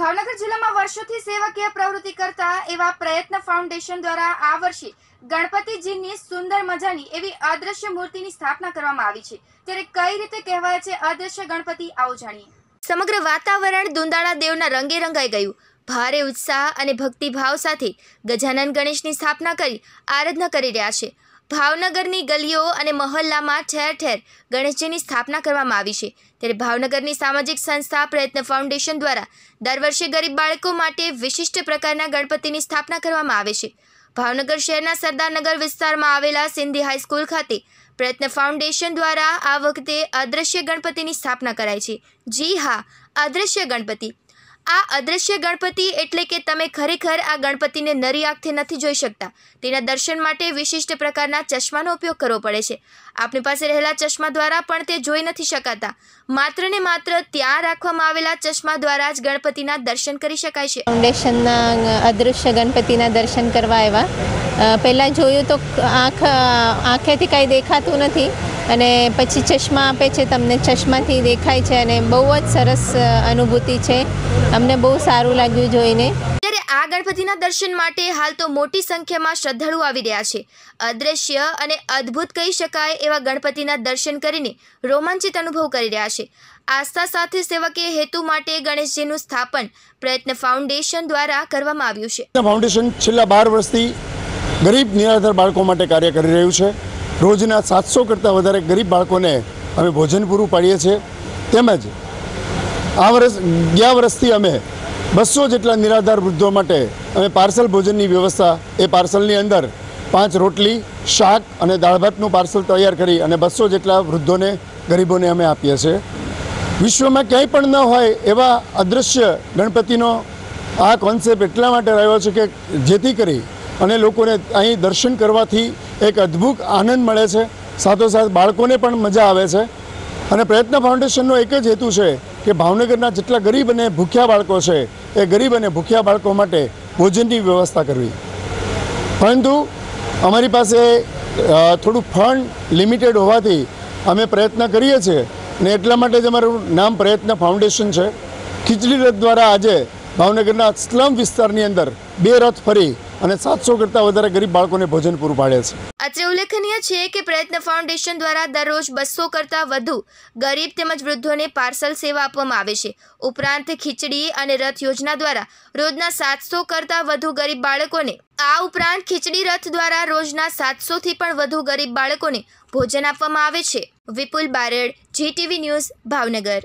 ભાવનગર જિલ્લામાં વર્ષોથી સેવકીય પ્રવૃત્તિ કરતા એવા પ્રયત્ન ફાઉન્ડેશન દ્વારા આ વર્ષે ગણપતિજીની સુંદર મજાની એવી અદ્રશ્ય મૂર્તિની સ્થાપના કરવામાં આવી છે ત્યારે કઈ રીતે કહેવાય છે અદ્રશ્ય ગણપતિ આવો જાણીએ સમગ્ર વાતાવરણ દુંદાળા દેવના રંગે રંગાઈ ગયું ભારે ઉત્સાહ અને ભક્તિભાવ સાથે ગજાનન ગણેશની સ્થાપના કરી આરાધના કરી રહ્યા છે ભાવનગરની ગલીઓ અને મહોલ્લામાં ઠેર ઠેર ગણેશજીની સ્થાપના કરવામાં આવી છે ત્યારે ભાવનગરની સામાજિક સંસ્થા પ્રયત્ન ફાઉન્ડેશન દ્વારા દર વર્ષે ગરીબ બાળકો માટે વિશિષ્ટ પ્રકારના ગણપતિની સ્થાપના કરવામાં આવે છે ભાવનગર શહેરના સરદારનગર વિસ્તારમાં આવેલા સિંધી હાઈસ્કૂલ ખાતે પ્રયત્ન ફાઉન્ડેશન દ્વારા આ વખતે અદ્રશ્ય ગણપતિની સ્થાપના કરાઈ છે જી હા અદ્રશ્ય ગણપતિ આ અદ્રશ્ય ગણપતિ એટલે કે તમે ખરેખર આ ગણપતિને નરી આંખથી નથી જોઈ શકતા તેના દર્શન માટે વિશિષ્ટ પ્રકારના ચશ્માનો ઉપયોગ કરવો પડે છે આપણી પાસે રહેલા ચશ્મા દ્વારા પણ તે જોઈ નથી શકાતા માત્ર ને માત્ર ત્યાં રાખવામાં આવેલા ચશ્મા દ્વારા જ ગણપતિના દર્શન કરી શકાય છે ફાઉન્ડેશનના અદ્રશ્ય ગણપતિના દર્શન કરવા આવ્યા પહેલાં જોયું તો આંખ આંખેથી કાંઈ દેખાતું નથી અને પછી ચશ્મા આપે છે તમને ચશ્માથી દેખાય છે અને બહુ જ સરસ અનુભૂતિ છે અમને બહુ સારું લાગ્યું જોઈને ત્યારે આ ગણપતિના દર્શન માટે હાલ તો મોટી સંખ્યામાં શ્રદ્ધાળુ આવી રહ્યા છે અદ્રશ્ય અને અદ્ભુત કહી શકાય એવા ગણપતિના દર્શન કરીને રોમાંચિત અનુભવ કરી રહ્યા છે આસ્થા સાથે સેવકે હેતુ માટે ગણેશજીનું સ્થાપન પ્રયત્ન ફાઉન્ડેશન દ્વારા કરવામાં આવ્યું છે ફાઉન્ડેશન છેલ્લા બાર વર્ષથી ગરીબ નિરાધાર બાળકો માટે કાર્ય કરી રહ્યું છે રોજના સાતસો કરતાં વધારે ગરીબ બાળકોને અમે ભોજન પૂરું પાડીએ છીએ તેમજ આ વર્ષ ગયા વર્ષથી અમે બસો જેટલા નિરાધાર વૃદ્ધો માટે અમે પાર્સલ ભોજનની વ્યવસ્થા એ પાર્સલની અંદર પાંચ રોટલી શાક અને દાળભાતનું પાર્સલ તૈયાર કરી અને બસો જેટલા વૃદ્ધોને ગરીબોને અમે આપીએ છીએ વિશ્વમાં ક્યાંય પણ ન હોય એવા અદૃશ્ય ગણપતિનો આ કોન્સેપ્ટ એટલા માટે રહ્યો છે કે જેથી કરી અને લોકોને અહીં દર્શન કરવાથી એક અદ્ભુત આનંદ મળે છે સાથોસાથ બાળકોને પણ મજા આવે છે અને પ્રયત્ન ફાઉન્ડેશનનો એક જ હેતુ છે કે ભાવનગરના જેટલા ગરીબ અને ભૂખ્યા બાળકો છે એ ગરીબ અને ભૂખ્યા બાળકો માટે ભોજનની વ્યવસ્થા કરવી પરંતુ અમારી પાસે થોડું ફંડ લિમિટેડ હોવાથી અમે પ્રયત્ન કરીએ છીએ ને એટલા માટે જ અમારું નામ પ્રયત્ન ફાઉન્ડેશન છે ખીચડી રથ દ્વારા આજે ભાવનગરના સ્લમ વિસ્તારની અંદર બે રથ ફરી અને સાતસો કરતાં વધારે ગરીબ બાળકોને ભોજન પૂરું પાડે છે અત્રે ઉલ્લેખનીય છે કે પ્રયત્ન ફાઉન્ડેશન દ્વારા દરરોજ બસો કરતા વધુ ગરીબ તેમજ વૃદ્ધોને પાર્સલ સેવા આપવામાં આવે છે ઉપરાંત ખીચડી અને રથ યોજના દ્વારા રોજના સાતસો કરતાં વધુ ગરીબ બાળકોને આ ઉપરાંત ખીચડી રથ દ્વારા રોજના સાતસોથી પણ વધુ ગરીબ બાળકોને ભોજન આપવામાં આવે છે વિપુલ બારેડ જીટીવી ન્યૂઝ ભાવનગર